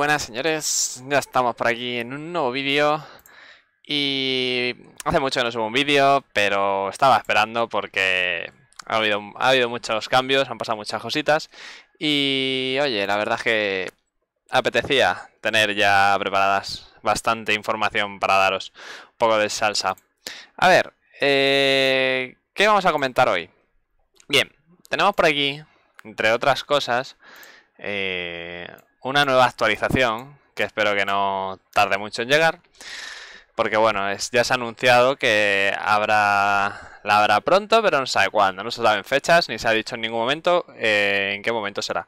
buenas señores, ya estamos por aquí en un nuevo vídeo y hace mucho que no subo un vídeo, pero estaba esperando porque ha habido, ha habido muchos cambios, han pasado muchas cositas y oye, la verdad es que apetecía tener ya preparadas bastante información para daros un poco de salsa. A ver, eh, ¿qué vamos a comentar hoy? Bien, tenemos por aquí, entre otras cosas, eh, una nueva actualización, que espero que no tarde mucho en llegar, porque bueno, es, ya se ha anunciado que habrá la habrá pronto, pero no se sabe cuándo, no se saben fechas, ni se ha dicho en ningún momento eh, en qué momento será.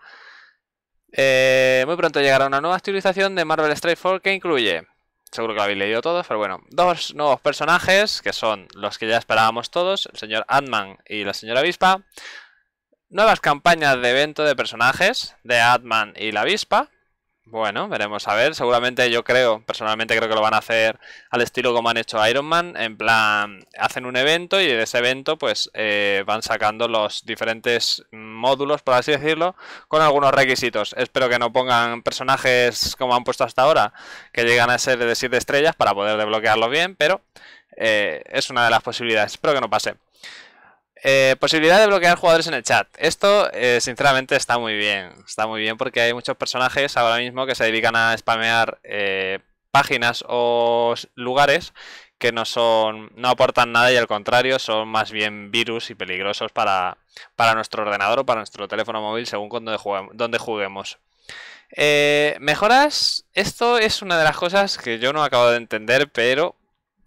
Eh, muy pronto llegará una nueva actualización de Marvel Strike Force que incluye, seguro que lo habéis leído todos, pero bueno, dos nuevos personajes que son los que ya esperábamos todos, el señor Ant-Man y la señora Avispa, Nuevas campañas de evento de personajes, de Atman y la avispa. Bueno, veremos a ver. Seguramente yo creo, personalmente creo que lo van a hacer al estilo como han hecho Iron Man. En plan, hacen un evento y de ese evento pues eh, van sacando los diferentes módulos, por así decirlo, con algunos requisitos. Espero que no pongan personajes como han puesto hasta ahora, que llegan a ser de 7 estrellas para poder desbloquearlo bien, pero eh, es una de las posibilidades. Espero que no pase. Eh, posibilidad de bloquear jugadores en el chat. Esto, eh, sinceramente, está muy bien. Está muy bien porque hay muchos personajes ahora mismo que se dedican a spamear eh, páginas o lugares que no son. no aportan nada y al contrario, son más bien virus y peligrosos para, para nuestro ordenador o para nuestro teléfono móvil según donde, jugu donde juguemos. Eh, mejoras, esto es una de las cosas que yo no acabo de entender, pero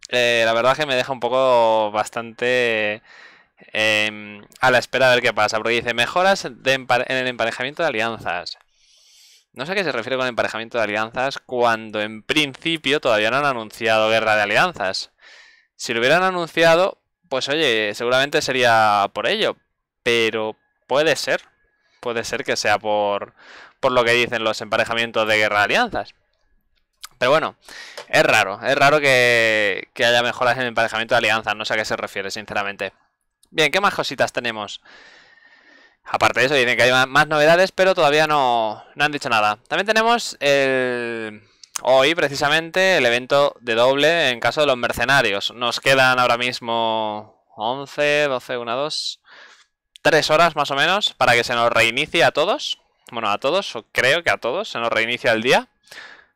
la verdad que me deja un poco bastante Em, a la espera de ver qué pasa, porque dice mejoras en el emparejamiento de alianzas. No sé a qué se refiere con emparejamiento de alianzas cuando en principio todavía no han anunciado guerra de alianzas. Si lo hubieran anunciado, pues oye, seguramente sería por ello. Pero puede ser. Puede ser que sea por, por lo que dicen los emparejamientos de guerra de alianzas. Pero bueno, es raro. Es raro que haya mejoras en el emparejamiento de alianzas. No sé a qué se refiere, sinceramente. Bien, ¿qué más cositas tenemos? Aparte de eso, dicen que hay más novedades, pero todavía no, han dicho nada. También tenemos hoy, precisamente, el evento de doble en caso de los mercenarios. Nos quedan ahora mismo 11, 12, 1, 2, 3 horas más o menos para que se nos reinicie a todos. Bueno, a todos, creo que a todos, se nos reinicia el día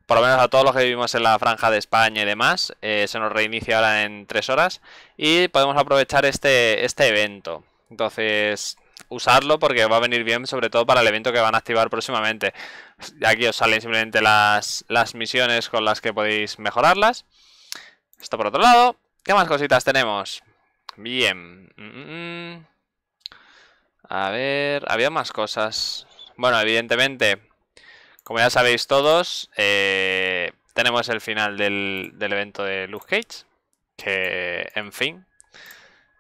por lo menos a todos los que vivimos en la franja de España y demás, eh, se nos reinicia ahora en tres horas y podemos aprovechar este, este evento. Entonces, usarlo porque va a venir bien, sobre todo para el evento que van a activar próximamente. Aquí os salen simplemente las, las misiones con las que podéis mejorarlas. Esto por otro lado. ¿Qué más cositas tenemos? Bien. Mm, mm, mm. A ver, había más cosas. Bueno, evidentemente, como ya sabéis todos, eh, tenemos el final del, evento de Luke Cage. Que, en fin.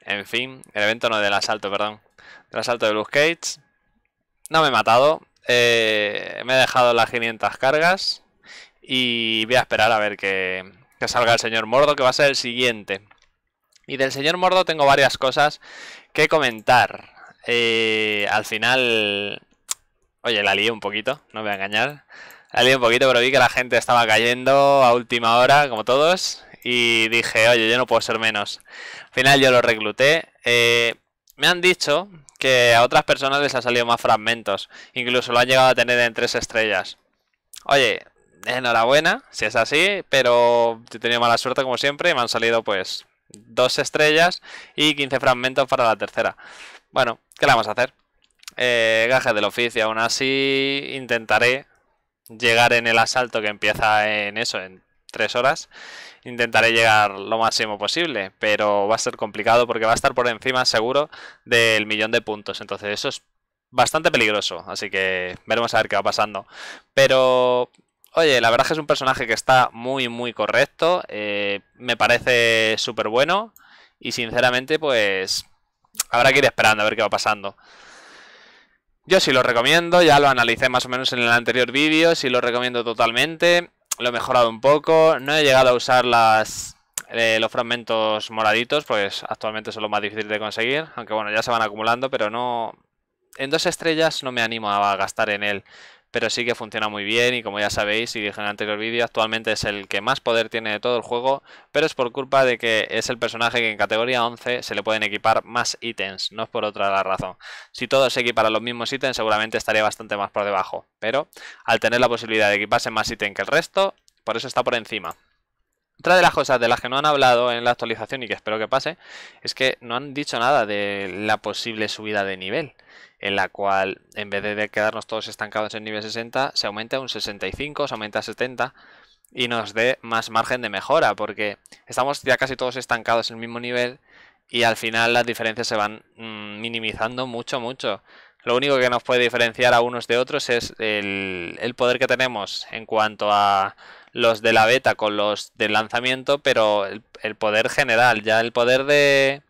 En fin, el evento no del asalto, perdón. Del asalto de Luke Cage. No me he matado. Eh, me he dejado las 500 cargas. Y voy a esperar a ver que, que salga el señor Mordo, que va a ser el siguiente. Y del señor Mordo tengo varias cosas que comentar. Eh, al final Oye, la lié un poquito, no me voy a engañar. La lié un poquito, pero vi que la gente estaba cayendo a última hora, como todos. Y dije, oye, yo no puedo ser menos. Al final yo lo recluté. Eh, me han dicho que a otras personas les han salido más fragmentos. Incluso lo han llegado a tener en tres estrellas. Oye, enhorabuena, si es así, pero he tenido mala suerte como siempre y me han salido pues dos estrellas y 15 fragmentos para la tercera. Bueno, ¿qué vamos a hacer? Eh, gajes del oficio, aún así intentaré llegar en el asalto que empieza en eso, en tres horas. Intentaré llegar lo máximo posible, pero va a ser complicado porque va a estar por encima seguro del millón de puntos. Entonces eso es bastante peligroso, así que veremos a ver qué va pasando. Pero Oye, la verdad es que es un personaje que está muy, muy correcto. Eh, me parece súper bueno. Y sinceramente, pues. Habrá que ir esperando a ver qué va pasando. Yo sí lo recomiendo, ya lo analicé más o menos en el anterior vídeo, sí lo recomiendo totalmente. Lo he mejorado un poco, no he llegado a usar eh, los fragmentos moraditos, pues actualmente son los más difíciles de conseguir. Aunque bueno, ya se van acumulando, pero no... En dos estrellas no me animo a gastar en él pero sí que funciona muy bien y como ya sabéis y dije en el anterior vídeo, actualmente es el que más poder tiene de todo el juego, pero es por culpa de que es el personaje que en categoría 11 se le pueden equipar más ítems, no es por otra la razón. Si todos se equiparan los mismos ítems seguramente estaría bastante más por debajo, pero al tener la posibilidad de equiparse más ítem que el resto, por eso está por encima. Otra de las cosas de las que no han hablado en la actualización y que espero que pase es que no han dicho nada de la posible subida de nivel, en la cual en vez de quedarnos todos estancados en nivel 60, se aumenta a un 65, se aumenta a 70 y nos dé más margen de mejora, porque estamos ya casi todos estancados en el mismo nivel y al final las diferencias se van mm, minimizando mucho, mucho. Lo único que nos puede diferenciar a unos de otros es el, poder que tenemos en cuanto a los de la beta con los del lanzamiento, pero el, poder general, ya el poder de,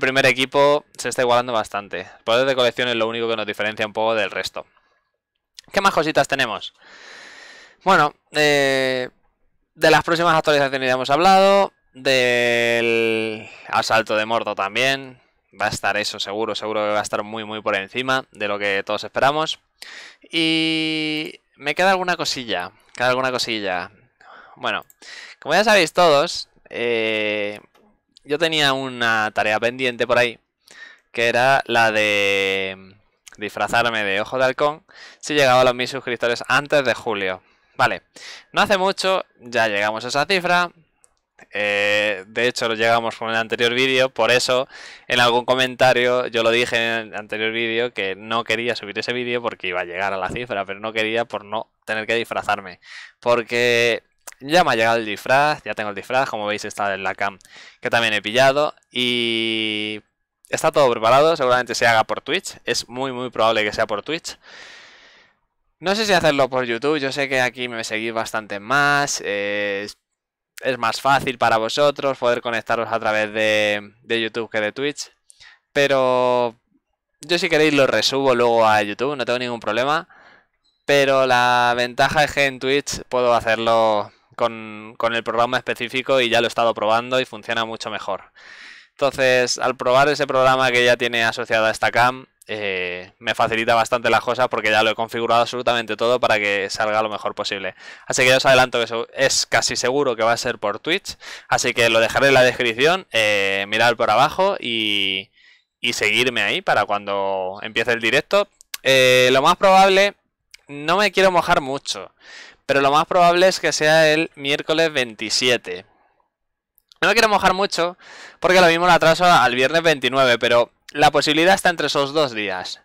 primer equipo se está igualando bastante. El poder de colección es lo único que nos diferencia un poco del resto. ¿Qué más cositas tenemos? Bueno, eh, de las próximas actualizaciones ya hemos hablado. Del asalto de Mordo también va a estar eso, seguro, seguro que va a estar muy, muy por encima de lo que todos esperamos. Y me queda alguna cosilla, queda alguna cosilla. Bueno, como ya sabéis todos, eh, yo tenía una tarea pendiente por ahí, que era la de disfrazarme de ojo de halcón si llegaba a los mil suscriptores antes de julio. Vale, no hace mucho, ya llegamos a esa cifra, eh, de hecho, lo llegamos con el anterior vídeo, por eso en algún comentario yo lo dije en el anterior vídeo que no quería subir ese vídeo porque iba a llegar a la cifra, pero no quería por no tener que disfrazarme. Porque ya me ha llegado el disfraz, ya tengo el disfraz, como veis está en la cam que también he pillado y está todo preparado, seguramente se haga por Twitch, es muy muy probable que sea por Twitch. No sé si hacerlo por YouTube, yo sé que aquí me seguís bastante más, eh, es más fácil para vosotros poder conectaros a través de, YouTube que de Twitch. Pero yo si queréis lo resubo luego a YouTube, no tengo ningún problema. Pero la ventaja es que en Twitch puedo hacerlo con, con, el programa específico y ya lo he estado probando y funciona mucho mejor. Entonces, al probar ese programa que ya tiene asociado a esta cam, eh, me facilita bastante las cosas porque ya lo he configurado absolutamente todo para que salga lo mejor posible. Así que ya os adelanto que es casi seguro que va a ser por Twitch, así que lo dejaré en la descripción, mirar eh, mirad por abajo y, seguirme ahí para cuando empiece el directo. Eh, lo más probable, no me quiero mojar mucho, pero lo más probable es que sea el miércoles 27. No me quiero mojar mucho porque lo mismo lo atraso al viernes 29, pero la posibilidad está entre esos dos días.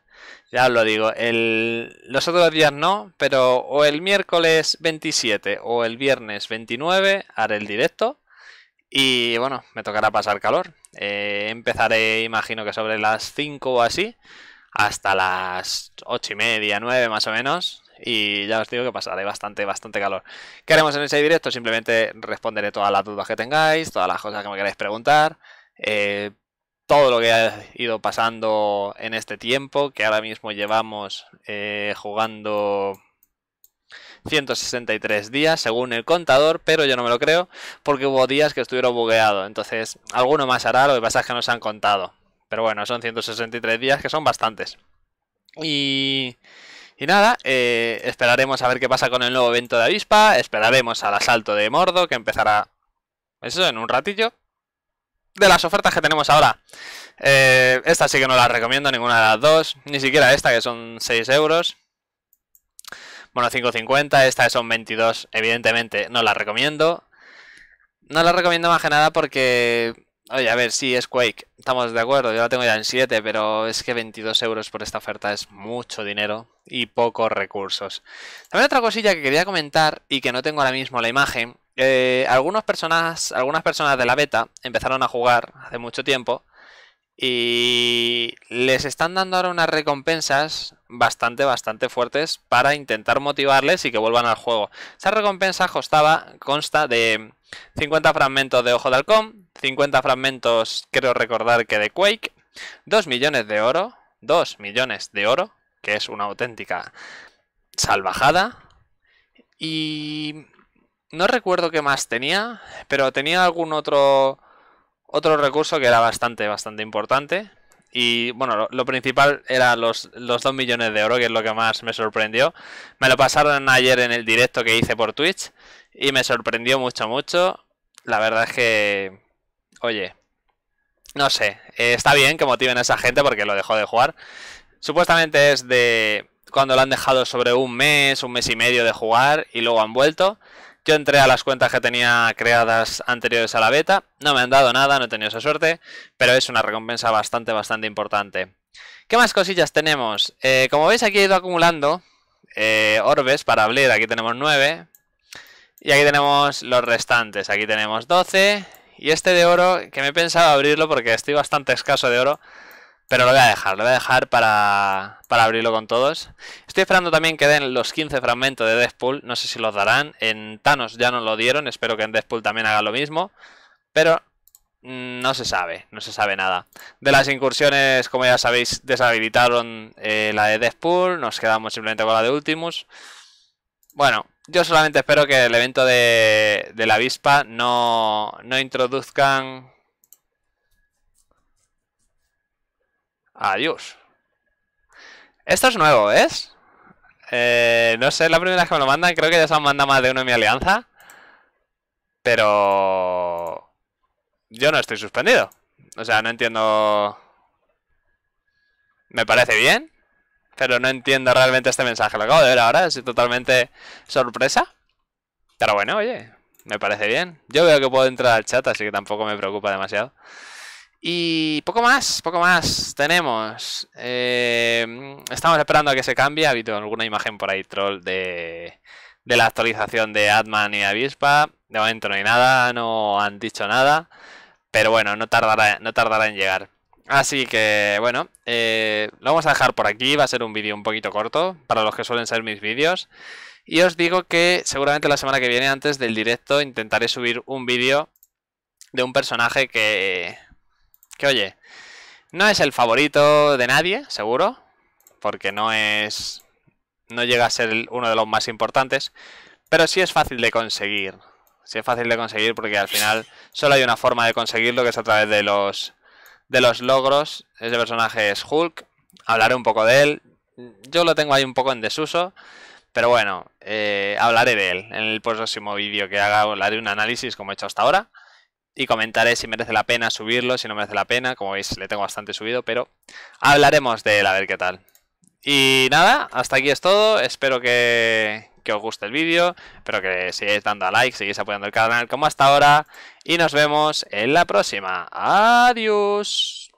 Ya os lo digo, el, los otros días no, pero o el miércoles 27 o el viernes 29 haré el directo. Y bueno, me tocará pasar calor. Eh, empezaré, imagino que sobre las 5 o así, hasta las 8 y media, 9 más o menos. Y ya os digo que pasaré bastante, bastante calor. ¿Qué haremos en ese directo? Simplemente responderé todas las dudas que tengáis, todas las cosas que me queráis preguntar. Eh, todo lo que ha ido pasando en este tiempo, que ahora mismo llevamos eh, jugando 163 días según el contador, pero yo no me lo creo porque hubo días que estuvieron bugueados entonces alguno más hará, lo que pasa es que nos han contado. Pero bueno, son 163 días que son bastantes. Y, y nada, eh, esperaremos a ver qué pasa con el nuevo evento de Avispa, esperaremos al asalto de Mordo que empezará eso en un ratillo de las ofertas que tenemos ahora. Eh, esta sí que no la recomiendo, ninguna de las dos. Ni siquiera esta, que son 6 euros. Bueno, 5.50. Esta que son 22, evidentemente no la recomiendo. No la recomiendo más que nada porque... Oye, a ver, si es Quake. Estamos de acuerdo, yo la tengo ya en 7, pero es que 22 euros por esta oferta es mucho dinero y pocos recursos. También otra cosilla que quería comentar y que no tengo ahora mismo la imagen eh, personas, algunas personas de la beta empezaron a jugar hace mucho tiempo y les están dando ahora unas recompensas bastante, bastante fuertes para intentar motivarles y que vuelvan al juego. Esa recompensa consta de 50 fragmentos de Ojo de Halcón, 50 fragmentos, creo recordar que de Quake, 2 millones de oro, 2 millones de oro, que es una auténtica salvajada, y no recuerdo qué más tenía, pero tenía algún otro, otro recurso que era bastante, bastante importante. Y bueno, lo, principal era los, los 2 millones de oro, que es lo que más me sorprendió. Me lo pasaron ayer en el directo que hice por Twitch y me sorprendió mucho, mucho. La verdad es que, oye, no sé, eh, está bien que motiven a esa gente porque lo dejó de jugar. Supuestamente es de cuando lo han dejado sobre un mes, un mes y medio de jugar y luego han vuelto. Yo entré a las cuentas que tenía creadas anteriores a la beta, no me han dado nada, no he tenido esa suerte, pero es una recompensa bastante, bastante importante. ¿Qué más cosillas tenemos? Eh, como veis aquí he ido acumulando eh, orbes para abrir, aquí tenemos 9, y aquí tenemos los restantes, aquí tenemos 12, y este de oro, que me he pensado abrirlo porque estoy bastante escaso de oro, pero lo voy a dejar, lo voy a dejar para, para abrirlo con todos. Estoy esperando también que den los 15 fragmentos de Deathpool. No sé si los darán. En Thanos ya nos lo dieron. Espero que en Deathpool también haga lo mismo. Pero mm, no se sabe, no se sabe nada. De las incursiones, como ya sabéis, deshabilitaron eh, la de Deathpool. Nos quedamos simplemente con la de Ultimus. Bueno, yo solamente espero que el evento de, la avispa no, no introduzcan Adiós. Esto es nuevo, ¿ves? Eh, no sé, la primera vez que me lo mandan. Creo que ya se han mandado más de uno en mi alianza. Pero... Yo no estoy suspendido. O sea, no entiendo... Me parece bien. Pero no entiendo realmente este mensaje. Lo acabo de ver ahora. Es totalmente sorpresa. Pero bueno, oye. Me parece bien. Yo veo que puedo entrar al chat, así que tampoco me preocupa demasiado. Y poco más, poco más tenemos. Eh, estamos esperando a que se cambie. Ha habido alguna imagen por ahí troll de, de la actualización de Atman y Avispa. De momento no hay nada, no han dicho nada. Pero bueno, no tardará, no en llegar. Así que bueno, eh, lo vamos a dejar por aquí. Va a ser un vídeo un poquito corto para los que suelen ser mis vídeos. Y os digo que seguramente la semana que viene, antes del directo, intentaré subir un vídeo de un personaje que oye, no es el favorito de nadie, seguro, porque no es... no llega a ser uno de los más importantes, pero sí es fácil de conseguir. Sí es fácil de conseguir porque al final solo hay una forma de conseguirlo, que es a través de los, de los logros. Ese personaje es Hulk, hablaré un poco de él. Yo lo tengo ahí un poco en desuso, pero bueno, eh, hablaré de él en el próximo vídeo que haga, hablaré un análisis como he hecho hasta ahora y comentaré si merece la pena subirlo, si no merece la pena. Como veis, le tengo bastante subido, pero hablaremos de él a ver qué tal. Y nada, hasta aquí es todo. Espero que, os guste el vídeo. Espero que sigáis dando a like, sigáis apoyando el canal como hasta ahora. Y nos vemos en la próxima. Adiós.